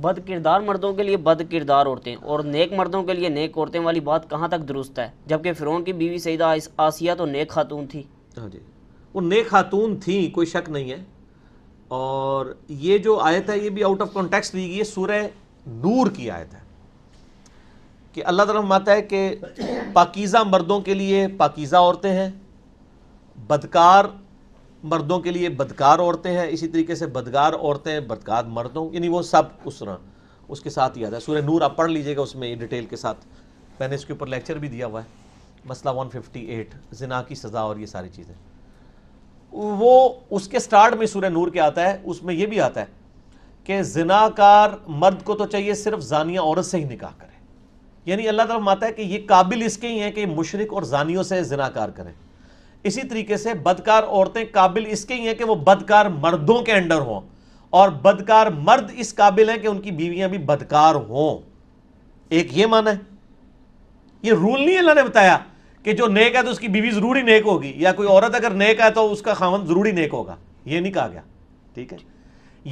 बद किरदार मर्दों के लिए बद किरदार औरतें और नेक मर्दों के लिए नेक औरतें वाली बात कहाँ तक दुरुस्त है जबकि फ़िरौन की बीवी सईदा आसिया तो नेक खातून थी हाँ जी वो नेक खातून थी कोई शक नहीं है और ये जो आयत है ये भी आउट ऑफ कॉन्टेक्स्ट ली गई है सूर्य नूर की आयत है कि अल्लाह तला माता है कि पाकिज़ा मर्दों के लिए पाकिज़ा औरतें हैं बदकार मर्दों के लिए बदकार औरतें हैं इसी तरीके से बदकार औरतें बदकार मर्दों यानी वो सब उस तरह उसके साथ ही आता है सूर्य नूर आप पढ़ लीजिएगा उसमें डिटेल के साथ मैंने इसके ऊपर लेक्चर भी दिया हुआ है मसला 158 जिना की सज़ा और ये सारी चीज़ें वो उसके स्टार्ट में सूर्य नूर के आता है उसमें ये भी आता है कि जिनाकार मर्द को तो चाहिए सिर्फ जानिया औरत से ही निकाह करें यानी अल्लाह तरफ माता है कि ये काबिल इसके ही हैं कि मुशरक और जानियों से जिनाकार करें इसी तरीके से बदकार औरतें काबिल इसके ही हैं कि वो बदकार मर्दों के अंडर हों और बदकार मर्द इस काबिल हैं कि उनकी बीवियां भी बदकार हों एक ये माना है ये रूल नहीं अल्लाह ने बताया कि जो नेक है तो उसकी बीवी ज़रूरी नेक होगी या कोई औरत अगर नेक है तो उसका खावन ज़रूरी नेक होगा ये नहीं कहा गया ठीक है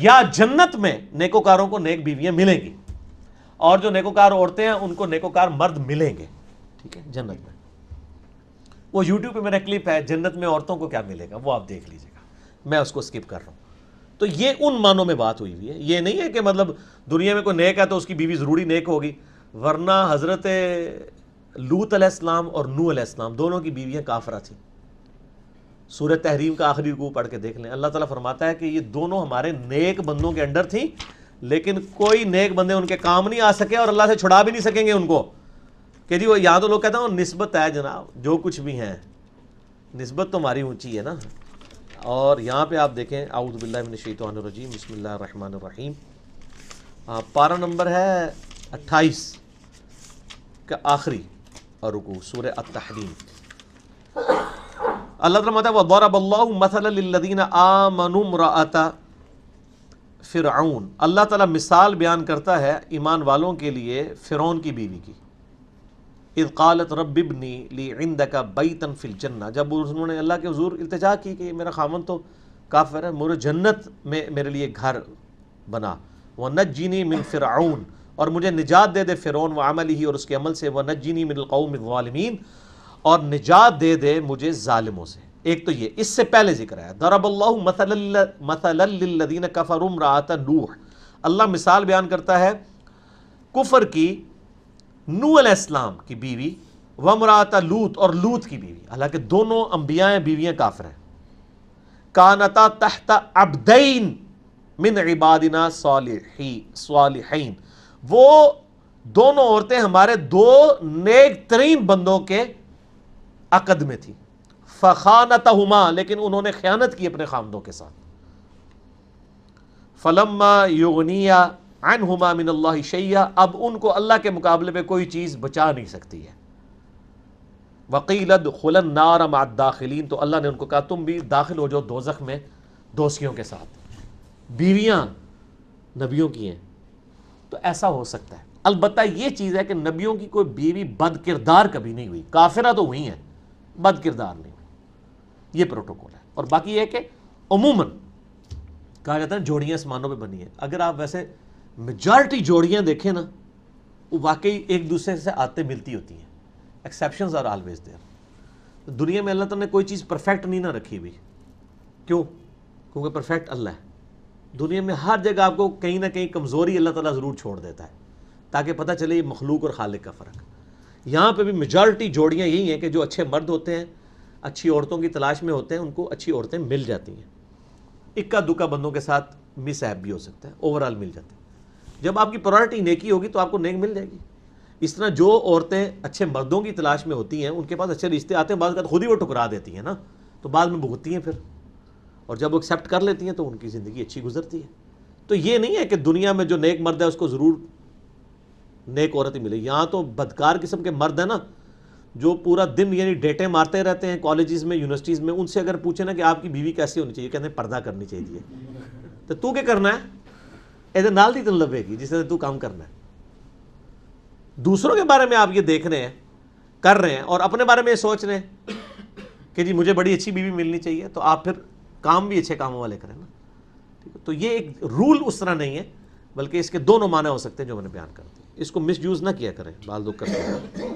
या जन्नत में नेकोकारों को नेक बीवियां मिलेंगी और जो नेकोकार औरतें हैं उनको नेकोकार मर्द मिलेंगे ठीक है जन्नत में वो यूट्यूब पे मेरा क्लिप है जन्नत में औरतों को क्या मिलेगा वो आप देख लीजिएगा मैं उसको स्किप कर रहा हूँ तो ये उन मानों में बात हुई हुई है ये नहीं है कि मतलब दुनिया में कोई नेक है तो उसकी बीवी ज़रूरी नेक होगी वरना हज़रत लूत अलैहिस्सलाम और नू अलैहिस्सलाम दोनों की बीवियाँ काफरा थी सूर्य तहरीम का आखिरी रुकू पढ़ के देख लें अल्लाह ताला फरमाता है कि ये दोनों हमारे नेक बंदों के अंडर थी लेकिन कोई नेक बंदे उनके काम नहीं आ सके और अल्लाह से छुड़ा भी नहीं सकेंगे उनको कि जी वो या तो लोग कहते हैं नस्बत है जनाब जो कुछ भी हैं नस्बत तो हमारी ऊँची है ना और यहाँ पे आप देखें आउदबिल्लाशीतरजीम बसमीम पारा नंबर है अट्ठाईस का आखिरी और रुकू सूर अतहरीम अल्लाह तला अल्लाह ताला मिसाल बयान करता है ईमान वालों के लिए फ़िरौन की बीवी की इज़ालत रबिबनी ली इंद का बैतन तनफिल जन्ना जब उन्होंने अल्लाह के हजूर इल्तजा की कि मेरा खामन तो काफर है मोर जन्नत में मेरे लिए घर बना वह जीनी मिन फ़िरौन और मुझे निजात दे दे फ़िरौन व अमल ही और उसके अमल से वह जीनी मिन वालमीन और निजात दे दे मुझे ालिमों से एक तो ये इससे पहले जिक्र है दरबल्ला मसलदीन कफ़र था नूह अल्लाह मिसाल बयान करता है कुफर की नू अलैहिस्सलाम की बीवी वमरात लूत और लूत की बीवी हालांकि दोनों अम्बियाँ बीवियाँ काफिर हैं कानता तहता अब्दैन मिन इबादिना सालिहीन वो दोनों औरतें हमारे दो नेक तरीन बंदों के अकद में थी फ़ानत हुमा लेकिन उन्होंने ख्यानत की अपने खामदों के साथ फलम्मा युगनिया अन हुमा मिन अल्लाह शैया अब उनको अल्लाह के मुकाबले में कोई चीज़ बचा नहीं सकती है वकीलद खुलन नारम दाखिलीन तो अल्लाह ने उनको कहा तुम भी दाखिल हो जाओ दोजख में दोस्तियों के साथ बीवियाँ नबियों की हैं तो ऐसा हो सकता है अलबत् ये चीज़ है कि नबियों की कोई बीवी बद किरदार कभी नहीं हुई काफिरा तो हुई है बद किरदार नहीं हुई ये प्रोटोकॉल है और बाकी यह कि अमूमन कहा जाता है जोड़ियाँ इस मानों पर बनी है अगर आप वैसे मेजॉरिटी जोड़ियाँ देखें ना वो वाकई एक दूसरे से आते मिलती होती हैं एक्सेप्शन आर ऑलवेज देर तो दुनिया में अल्लाह तला ने कोई चीज़ परफेक्ट नहीं ना रखी हुई क्यों क्योंकि परफेक्ट अल्लाह है दुनिया में हर जगह आपको कहीं ना कहीं कमज़ोरी अल्लाह ताला ज़रूर छोड़ देता है ताकि पता चले ये मखलूक और खालिक का फ़र्क यहाँ पे भी मेजॉरिटी जोड़ियाँ यही हैं कि जो अच्छे मर्द होते हैं अच्छी औरतों की तलाश में होते हैं उनको अच्छी औरतें मिल जाती हैं इक्का दुक्का बंदों के साथ मिसहैप भी हो सकता है ओवरऑल मिल जाते हैं जब आपकी प्रायोरिटी नेकी होगी तो आपको नेक मिल जाएगी इस तरह जो औरतें अच्छे मर्दों की तलाश में होती हैं उनके पास अच्छे रिश्ते आते हैं बाद का तो खुद ही वो टुकरा देती हैं ना तो बाद में भुगतती हैं फिर और जब वो एक्सेप्ट कर लेती हैं तो उनकी ज़िंदगी अच्छी गुजरती है तो ये नहीं है कि दुनिया में जो नेक मर्द है उसको ज़रूर नेक औरत ही मिले यहाँ तो बदकार किस्म के मर्द हैं ना जो पूरा दिन यानी डेटे मारते रहते हैं कॉलेजेस में यूनिवर्सिटीज़ में उनसे अगर पूछे ना कि आपकी बीवी कैसी होनी चाहिए कहते हैं पर्दा करनी चाहिए तो तू क्या करना है ये ਨਾਲ ਦੀ ਤੈਨੂੰ ਲੱਭੇਗੀ ਜਿਸ ਤੇ ਤੂੰ ਕੰਮ ਕਰਨਾ दूसरों के बारे में आप ये देख रहे हैं कर रहे हैं और अपने बारे में ये सोच रहे हैं कि जी मुझे बड़ी अच्छी बीवी मिलनी चाहिए तो आप फिर काम भी अच्छे कामों वाले करें ना ठीक है तो ये एक रूल उस तरह नहीं है बल्कि इसके दोनों माने हो सकते हैं जो मैंने बयान कर दिए इसको मिस ना किया करें बाल दुख करते